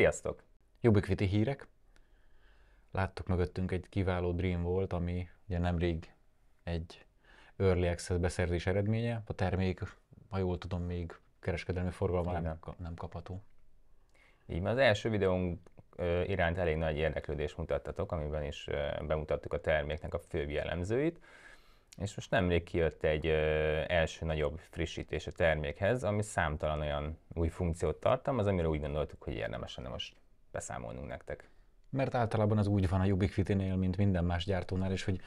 Sziasztok! Jobbikviti hírek. Láttok mögöttünk egy kiváló Dream volt, ami ugye nemrég egy Early Access beszerzés eredménye. A termék, ha jól tudom, még kereskedelmi forgalma nem, nem kapható. Így az első videónk iránt elég nagy érdeklődést mutattatok, amiben is bemutattuk a terméknek a fő jellemzőit. És most nemrég kijött egy ö, első nagyobb frissítés a termékhez, ami számtalan olyan új funkciót tartalmaz, amire úgy gondoltuk, hogy érdemes lenne most beszámolnunk nektek. Mert általában az úgy van a Ubiquiti-nél, mint minden más gyártónál, és hogy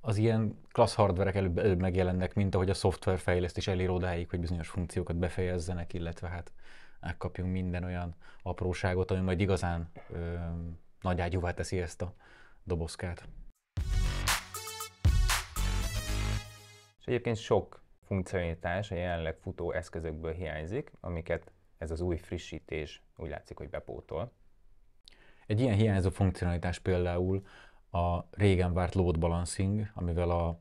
az ilyen klassz hardverek előbb, előbb megjelennek, mint ahogy a szoftverfejlesztés elér odáig, hogy bizonyos funkciókat befejezzenek, illetve hát megkapjunk minden olyan apróságot, ami majd igazán ö, nagy ágyúvá teszi ezt a dobozkát. És egyébként sok funkcionalitás a jelenleg futó eszközökből hiányzik, amiket ez az új frissítés úgy látszik, hogy bepótol. Egy ilyen hiányzó funkcionalitás például a régen várt load balancing, amivel a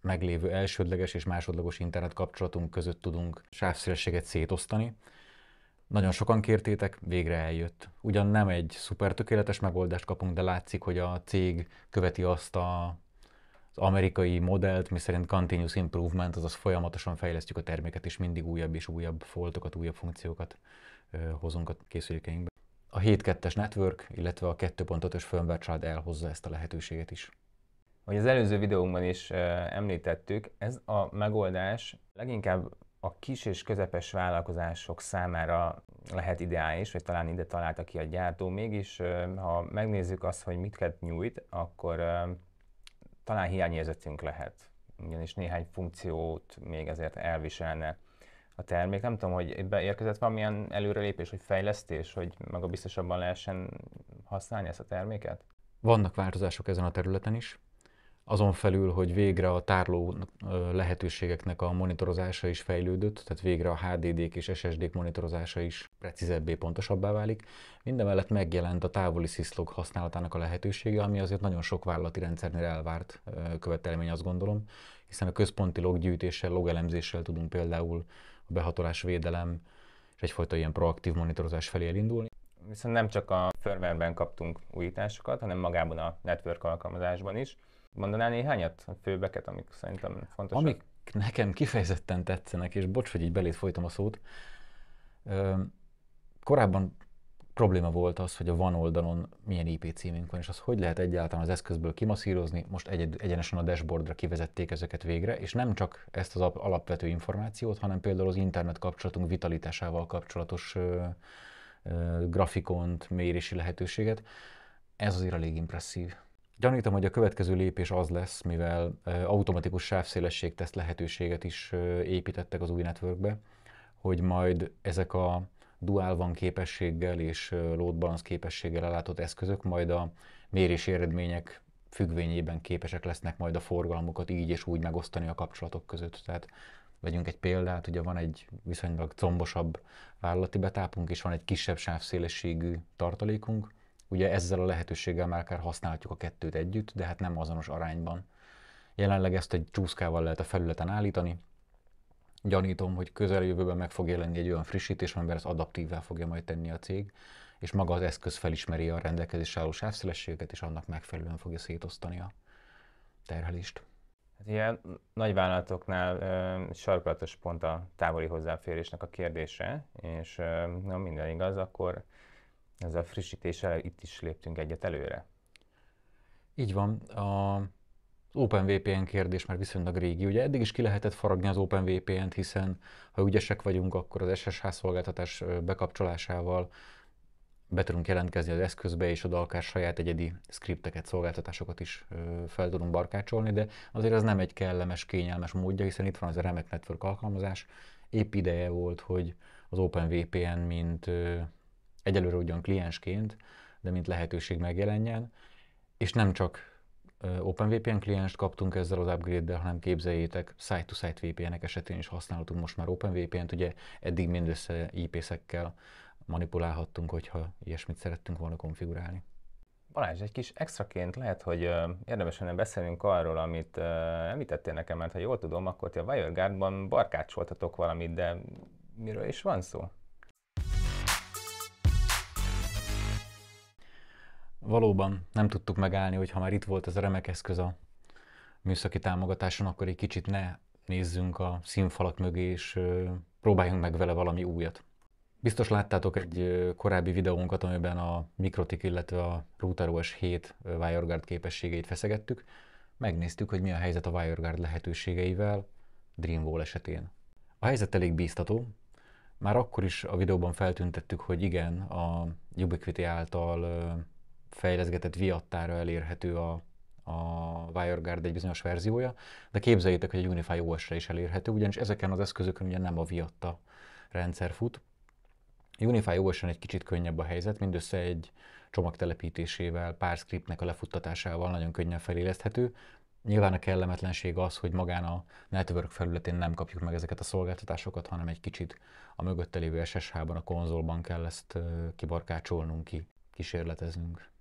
meglévő elsődleges és másodlagos internet kapcsolatunk között tudunk sávszélességet szétosztani. Nagyon sokan kértétek, végre eljött. Ugyan nem egy szuper tökéletes megoldást kapunk, de látszik, hogy a cég követi azt a az amerikai modellt, miszerint continuous improvement, azaz folyamatosan fejlesztjük a terméket, és mindig újabb és újabb foltokat, újabb funkciókat hozunk a készülékeinkbe. A 7.2-es network, illetve a 2.5-ös firmware child elhozza ezt a lehetőséget is. Ahogy az előző videónkban is említettük, ez a megoldás leginkább a kis és közepes vállalkozások számára lehet ideális, vagy talán ide találta ki a gyártó. Mégis, ha megnézzük azt, hogy mit kell nyújt, akkor talán hiányérzetünk lehet, ugyanis néhány funkciót még ezért elviselne a termék. Nem tudom, hogy beérkezett valamilyen előrelépés, vagy fejlesztés, hogy maga biztosabban lehessen használni ezt a terméket? Vannak változások ezen a területen is. Azon felül, hogy végre a tárló lehetőségeknek a monitorozása is fejlődött, tehát végre a HDD-k és SSD-k monitorozása is precízebbé, pontosabbá válik. Mindemellett megjelent a távoli sziszlog használatának a lehetősége, ami azért nagyon sok vállalati rendszernél elvárt követelmény, azt gondolom, hiszen a központi loggyűjtéssel, logelemzéssel tudunk például a behatolás védelem és egyfajta ilyen proaktív monitorozás felé elindulni viszont nem csak a firmware kaptunk újításokat, hanem magában a network alkalmazásban is. Mondanál néhányat? Főbeket, amik szerintem fontosak? Amik nekem kifejezetten tetszenek, és bocs, hogy így belét folytam a szót. Korábban probléma volt az, hogy a van oldalon milyen IP címünk van, és az hogy lehet egyáltalán az eszközből kimaszírozni, Most egy- egyenesen a dashboardra kivezették ezeket végre, és nem csak ezt az alapvető információt, hanem például az internet kapcsolatunk vitalitásával kapcsolatos ö, ö, grafikont, mérési lehetőséget. Ez azért elég impresszív. Gyanítom, hogy a következő lépés az lesz, mivel automatikus teszt lehetőséget is építettek az új networkbe, hogy majd ezek a dual van képességgel és load balance képességgel ellátott eszközök majd a mérési eredmények függvényében képesek lesznek majd a forgalmukat így és úgy megosztani a kapcsolatok között. Tehát vegyünk egy példát, ugye van egy viszonylag combosabb vállalati betápunk, és van egy kisebb sávszélességű tartalékunk, Ugye ezzel a lehetőséggel már akár használhatjuk a kettőt együtt, de hát nem azonos arányban. Jelenleg ezt egy csúszkával lehet a felületen állítani. Gyanítom, hogy közeljövőben meg fog jelenni egy olyan frissítés, amiben ezt adaptívvá fogja majd tenni a cég, és maga az eszköz felismeri a rendelkezés álló sávszélességet, és annak megfelelően fogja szétosztani a terhelést. Hát ilyen nagy vállalatoknál ö, sarkalatos pont a távoli hozzáférésnek a kérdése, és ö, na minden igaz, akkor ezzel a frissítéssel itt is léptünk egyet előre. Így van. A OpenVPN kérdés már viszonylag régi. Ugye eddig is ki lehetett faragni az OpenVPN-t, hiszen ha ügyesek vagyunk, akkor az SSH szolgáltatás bekapcsolásával be tudunk jelentkezni az eszközbe, és oda akár saját egyedi skripteket, szolgáltatásokat is fel tudunk barkácsolni, de azért ez nem egy kellemes, kényelmes módja, hiszen itt van az a Remek Network alkalmazás. Épp ideje volt, hogy az OpenVPN, mint egyelőre ugyan kliensként, de mint lehetőség megjelenjen, és nem csak OpenVPN klienst kaptunk ezzel az upgrade-del, hanem képzeljétek, site-to-site VPN-ek esetén is használhatunk most már OpenVPN-t, ugye eddig mindössze IP-szekkel manipulálhattunk, hogyha ilyesmit szerettünk volna konfigurálni. Balázs, egy kis extraként lehet, hogy érdemes lenne beszélnünk arról, amit említettél nekem, mert ha jól tudom, akkor ti a WireGuard-ban barkácsoltatok valamit, de miről is van szó? Valóban nem tudtuk megállni, hogy ha már itt volt ez a remek eszköz a műszaki támogatáson, akkor egy kicsit ne nézzünk a színfalak mögé, és próbáljunk meg vele valami újat. Biztos láttátok egy korábbi videónkat, amiben a Mikrotik, illetve a Router OS 7 WireGuard képességeit feszegettük. Megnéztük, hogy mi a helyzet a WireGuard lehetőségeivel Dreamwall esetén. A helyzet elég bíztató. Már akkor is a videóban feltüntettük, hogy igen, a Ubiquiti által fejleszgetett viattára elérhető a, a WireGuard egy bizonyos verziója, de képzeljétek, hogy egy Unify OS-re is elérhető, ugyanis ezeken az eszközökön ugye nem a viatta rendszer fut. Unify os egy kicsit könnyebb a helyzet, mindössze egy csomag telepítésével, pár scriptnek a lefuttatásával nagyon könnyen feléleszthető. Nyilván a kellemetlenség az, hogy magán a network felületén nem kapjuk meg ezeket a szolgáltatásokat, hanem egy kicsit a mögötte lévő SSH-ban, a konzolban kell ezt kibarkácsolnunk, ki, kísérleteznünk.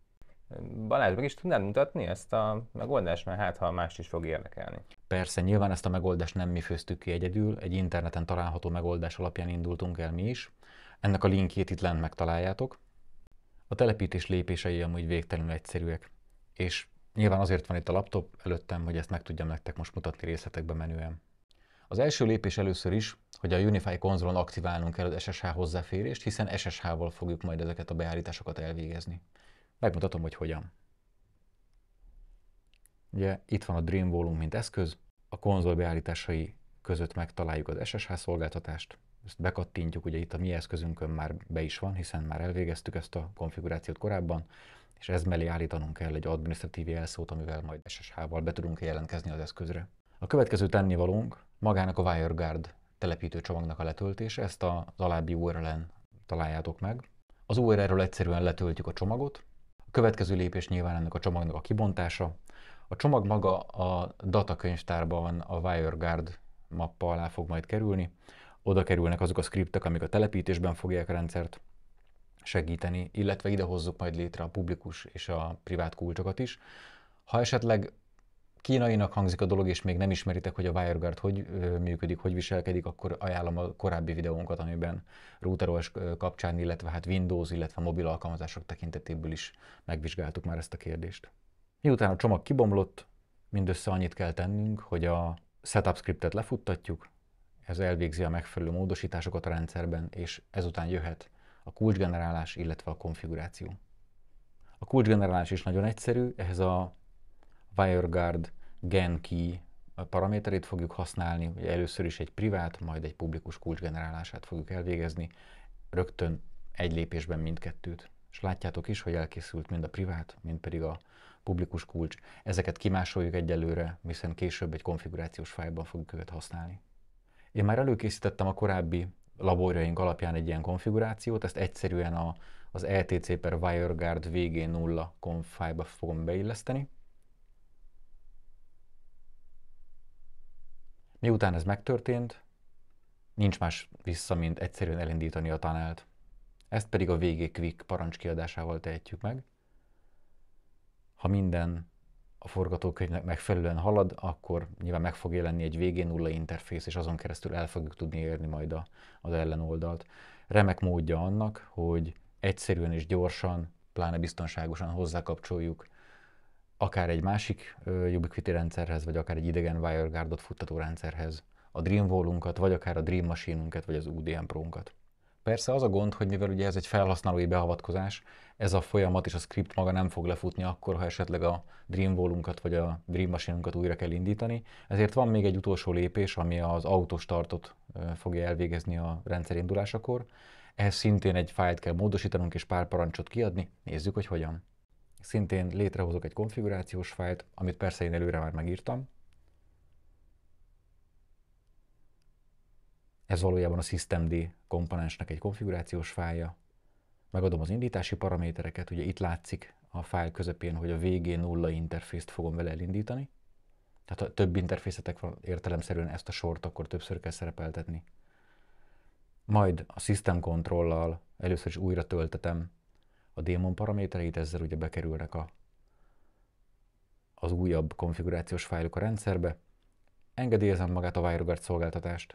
Balázs, meg is tudnád mutatni ezt a megoldást, mert hát, ha más is fog érdekelni. Persze, nyilván ezt a megoldást nem mi főztük ki egyedül, egy interneten található megoldás alapján indultunk el mi is. Ennek a linkjét itt lent megtaláljátok. A telepítés lépései amúgy végtelenül egyszerűek, és nyilván azért van itt a laptop előttem, hogy ezt meg tudjam nektek most mutatni részletekbe menően. Az első lépés először is, hogy a Unify konzolon aktiválnunk kell az SSH hozzáférést, hiszen SSH-val fogjuk majd ezeket a beállításokat elvégezni. Megmutatom, hogy hogyan. Ugye itt van a Dream Volume, mint eszköz, a konzol beállításai között megtaláljuk az SSH szolgáltatást, ezt bekattintjuk, ugye itt a mi eszközünkön már be is van, hiszen már elvégeztük ezt a konfigurációt korábban, és ez mellé állítanunk kell egy administratív jelszót, amivel majd SSH-val be tudunk jelentkezni az eszközre. A következő tennivalónk magának a WireGuard telepítő csomagnak a letöltése, ezt az alábbi URL-en találjátok meg. Az URL-ről egyszerűen letöltjük a csomagot, következő lépés nyilván ennek a csomagnak a kibontása. A csomag maga a datakönyvtárban a WireGuard mappa alá fog majd kerülni. Oda kerülnek azok a skriptek, amik a telepítésben fogják a rendszert segíteni, illetve ide hozzuk majd létre a publikus és a privát kulcsokat is. Ha esetleg kínainak hangzik a dolog, és még nem ismeritek, hogy a WireGuard hogy működik, hogy viselkedik, akkor ajánlom a korábbi videónkat, amiben routeros kapcsán, illetve hát Windows, illetve mobil alkalmazások tekintetéből is megvizsgáltuk már ezt a kérdést. Miután a csomag kibomlott, mindössze annyit kell tennünk, hogy a setup scriptet lefuttatjuk, ez elvégzi a megfelelő módosításokat a rendszerben, és ezután jöhet a kulcsgenerálás, illetve a konfiguráció. A kulcsgenerálás is nagyon egyszerű, ehhez a WireGuard GenKey paraméterét fogjuk használni, először is egy privát, majd egy publikus kulcsgenerálását fogjuk elvégezni, rögtön egy lépésben mindkettőt. És látjátok is, hogy elkészült mind a privát, mind pedig a publikus kulcs. Ezeket kimásoljuk egyelőre, hiszen később egy konfigurációs fájlban fogjuk őket használni. Én már előkészítettem a korábbi laborjaink alapján egy ilyen konfigurációt, ezt egyszerűen a, az ETC per WireGuard VG0 konf fogom beilleszteni, Miután ez megtörtént, nincs más vissza, mint egyszerűen elindítani a tanált. Ezt pedig a végé Quick parancskiadásával tehetjük meg. Ha minden a forgatókönyvnek megfelelően halad, akkor nyilván meg fog jelenni egy végén nulla interfész, és azon keresztül el fogjuk tudni érni majd a, az ellenoldalt. Remek módja annak, hogy egyszerűen és gyorsan, pláne biztonságosan hozzákapcsoljuk akár egy másik Ubiquiti rendszerhez, vagy akár egy idegen WireGuardot futtató rendszerhez, a Dreamvolunkat, vagy akár a Dream Machine-unkat, vagy az UDM Pro-unkat. Persze az a gond, hogy mivel ugye ez egy felhasználói beavatkozás, ez a folyamat és a script maga nem fog lefutni akkor, ha esetleg a Dreamvolunkat vagy a Dream Machine-unkat újra kell indítani, ezért van még egy utolsó lépés, ami az autostartot fogja elvégezni a rendszer indulásakor. Ehhez szintén egy fájlt kell módosítanunk és pár parancsot kiadni, nézzük, hogy hogyan szintén létrehozok egy konfigurációs fájlt, amit persze én előre már megírtam. Ez valójában a systemd komponensnek egy konfigurációs fájlja. Megadom az indítási paramétereket, ugye itt látszik a fájl közepén, hogy a végén nulla interfészt fogom vele elindítani. Tehát ha több interfészetek van értelemszerűen ezt a sort, akkor többször kell szerepeltetni. Majd a system al először is újra töltetem a démon paramétereit, ezzel ugye bekerülnek a, az újabb konfigurációs fájlok a rendszerbe. Engedélyezem magát a WireGuard szolgáltatást,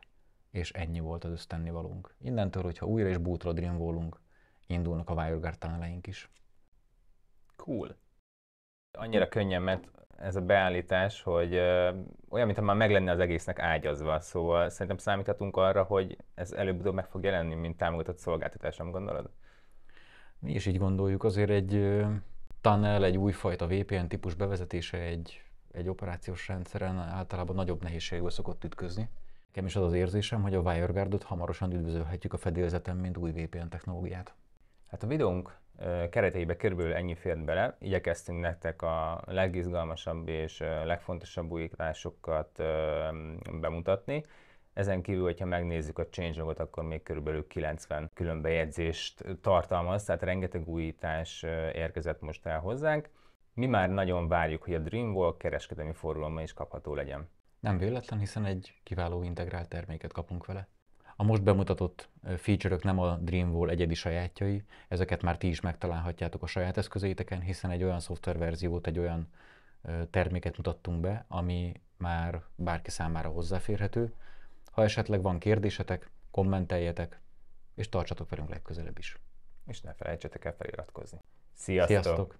és ennyi volt az össztennivalónk. Innentől, hogyha újra is bootra volunk, indulnak a WireGuard tunneleink is. Cool. Annyira könnyen ment ez a beállítás, hogy ö, olyan, mintha már meg lenne az egésznek ágyazva, szóval szerintem számíthatunk arra, hogy ez előbb-utóbb meg fog jelenni, mint támogatott szolgáltatás, nem gondolod? Mi is így gondoljuk, azért egy tunnel, egy újfajta VPN típus bevezetése egy, egy operációs rendszeren általában nagyobb nehézségből szokott ütközni. Nekem is az az érzésem, hogy a WireGuard-ot hamarosan üdvözölhetjük a fedélzeten, mint új VPN technológiát. Hát a videónk kereteibe körülbelül ennyi fért bele. Igyekeztünk nektek a legizgalmasabb és legfontosabb újításokat bemutatni. Ezen kívül, hogyha megnézzük a changelogot, akkor még körülbelül 90 bejegyzést tartalmaz, tehát rengeteg újítás érkezett most el hozzánk. Mi már nagyon várjuk, hogy a Dreamwalk kereskedelmi forgalomban is kapható legyen. Nem véletlen, hiszen egy kiváló integrált terméket kapunk vele. A most bemutatott feature nem a Dreamwall egyedi sajátjai, ezeket már ti is megtalálhatjátok a saját eszközeiteken, hiszen egy olyan szoftververziót, egy olyan terméket mutattunk be, ami már bárki számára hozzáférhető, ha esetleg van kérdésetek, kommenteljetek, és tartsatok velünk legközelebb is. És ne felejtsetek el feliratkozni. Sziasztok! Sziasztok.